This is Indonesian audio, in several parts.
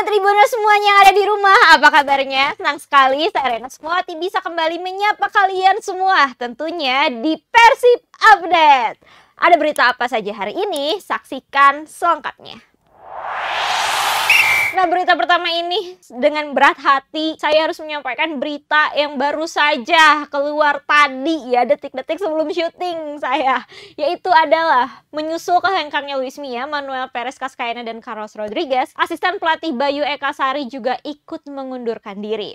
warga Tribuner semuanya yang ada di rumah, apa kabarnya? Senang sekali Serena. Rena bisa kembali menyapa kalian semua tentunya di Persib Update. Ada berita apa saja hari ini? Saksikan selengkapnya. Nah, berita pertama ini dengan berat hati saya harus menyampaikan berita yang baru saja keluar tadi ya detik-detik sebelum syuting saya. Yaitu adalah menyusul kehengkangnya Luis Mia, Manuel Perez Cascaena dan Carlos Rodriguez, asisten pelatih Bayu Eka Sari juga ikut mengundurkan diri.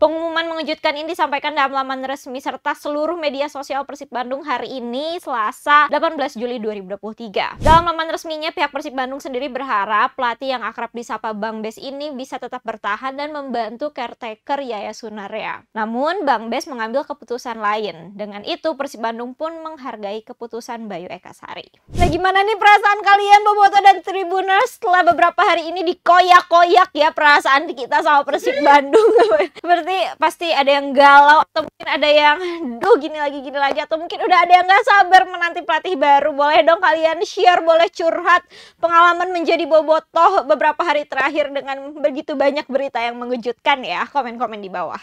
Pengumuman mengejutkan ini disampaikan dalam laman resmi serta seluruh media sosial Persib Bandung hari ini Selasa 18 Juli 2023. Dalam laman resminya pihak Persib Bandung sendiri berharap pelatih yang akrab disapa Bang Bes ini bisa tetap bertahan dan membantu caretaker Yaya Sunarya. Namun Bang Bes mengambil keputusan lain. Dengan itu Persib Bandung pun menghargai keputusan Bayu Ekasari. Nah gimana nih perasaan kalian Boboto dan Tribuners setelah beberapa hari ini dikoyak-koyak ya perasaan kita sama Persib Bandung. Seperti nanti pasti ada yang galau atau mungkin ada yang duh gini lagi gini lagi atau mungkin udah ada yang nggak sabar menanti pelatih baru boleh dong kalian share boleh curhat pengalaman menjadi bobotoh beberapa hari terakhir dengan begitu banyak berita yang mengejutkan ya komen-komen di bawah.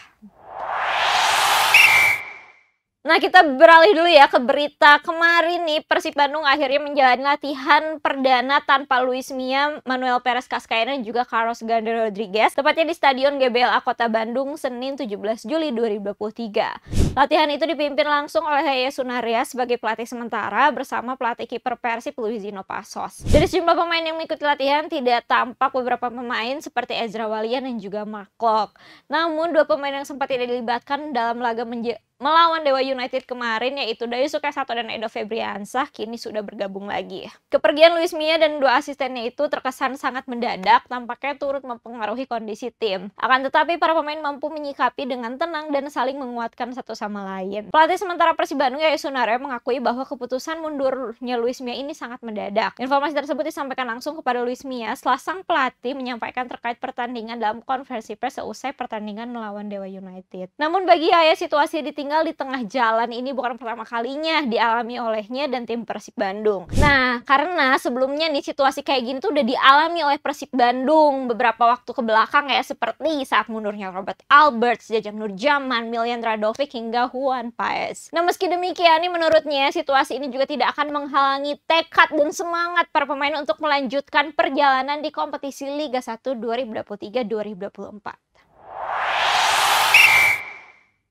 Nah kita beralih dulu ya ke berita kemarin nih Persib Bandung akhirnya menjalani latihan perdana tanpa Luis Mia, Manuel Perez Cascaena dan juga Carlos Gander Rodriguez tepatnya di Stadion GBLA Kota Bandung Senin 17 Juli 2023. Latihan itu dipimpin langsung oleh Haya Sunaria sebagai pelatih sementara bersama pelatih kiper Persib Zino Pasos. Dari sejumlah pemain yang mengikuti latihan tidak tampak beberapa pemain seperti Ezra Walian dan juga Maklok. Namun dua pemain yang sempat tidak dilibatkan dalam laga menje melawan Dewa United kemarin yaitu Daisuke Sato dan Edo Febriansah kini sudah bergabung lagi. Kepergian Luis Mia dan dua asistennya itu terkesan sangat mendadak tampaknya turut mempengaruhi kondisi tim. Akan tetapi para pemain mampu menyikapi dengan tenang dan saling menguatkan satu sama lain. Pelatih sementara Persib Bandung Yaya Sunare mengakui bahwa keputusan mundurnya Luis Mia ini sangat mendadak. Informasi tersebut disampaikan langsung kepada Luis Mia setelah sang pelatih menyampaikan terkait pertandingan dalam konversi pers seusai pertandingan melawan Dewa United. Namun bagi Yaya situasi di tinggal di tengah jalan ini bukan pertama kalinya dialami olehnya dan tim Persib Bandung. Nah, karena sebelumnya nih situasi kayak gini tuh udah dialami oleh Persib Bandung beberapa waktu ke belakang ya seperti saat mundurnya Robert Albert, Jajang Nurjaman, Miljan Radovic hingga Juan Paes. Nah, meski demikian nih menurutnya situasi ini juga tidak akan menghalangi tekad dan semangat para pemain untuk melanjutkan perjalanan di kompetisi Liga 1 2023-2024.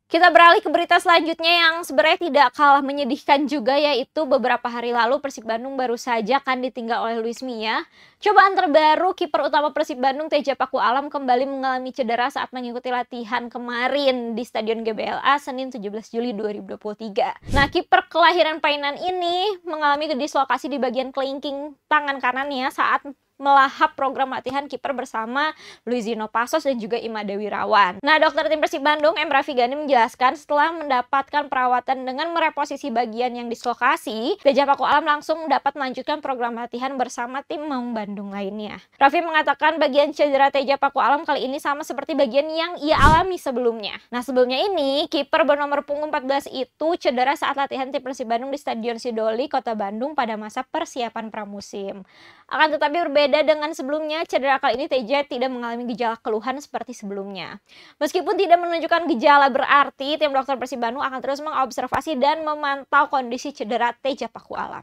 Kita beralih ke berita selanjutnya yang sebenarnya tidak kalah menyedihkan juga yaitu beberapa hari lalu Persib Bandung baru saja kan ditinggal oleh Luis Mia. Cobaan terbaru kiper utama Persib Bandung Teja Paku Alam kembali mengalami cedera saat mengikuti latihan kemarin di Stadion GBLA Senin 17 Juli 2023. Nah, kiper kelahiran Painan ini mengalami dislokasi di bagian kelingking tangan kanannya saat melahap program latihan kiper bersama Luizino Pasos dan juga Imade Wirawan. Nah, dokter tim Persib Bandung M. Rafi Gani menjelaskan setelah mendapatkan perawatan dengan mereposisi bagian yang dislokasi, Gajah Paku Alam langsung dapat melanjutkan program latihan bersama tim Maung Bandung lainnya. Rafi mengatakan bagian cedera Teja Paku Alam kali ini sama seperti bagian yang ia alami sebelumnya. Nah, sebelumnya ini kiper bernomor punggung 14 itu cedera saat latihan tim Persib Bandung di Stadion Sidoli, Kota Bandung pada masa persiapan pramusim. Akan tetapi berbeda Berbeda dengan sebelumnya, cedera kali ini Teja tidak mengalami gejala keluhan seperti sebelumnya. Meskipun tidak menunjukkan gejala berarti, tim dokter Persib Bandung akan terus mengobservasi dan memantau kondisi cedera Teja Paku Alam.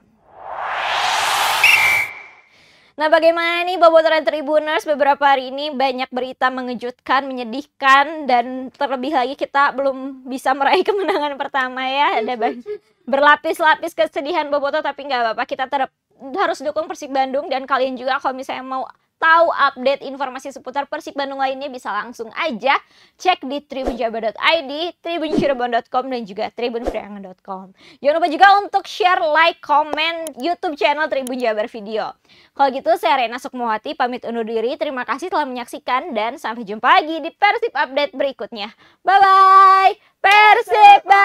Nah bagaimana nih bobotoran Tribuners beberapa hari ini banyak berita mengejutkan, menyedihkan dan terlebih lagi kita belum bisa meraih kemenangan pertama ya ada berlapis-lapis kesedihan boboto tapi nggak apa-apa kita tetap harus dukung Persib Bandung dan kalian juga kalau misalnya mau tahu update informasi seputar Persib Bandung lainnya bisa langsung aja cek di tribunjabar.id, tribuncurebon.com dan juga tribunfriangan.com. Jangan lupa juga untuk share, like, komen YouTube channel Tribun Jabar Video. Kalau gitu saya Rena Sukmawati pamit undur diri. Terima kasih telah menyaksikan dan sampai jumpa lagi di Persib Update berikutnya. Bye bye. Persib. Bye.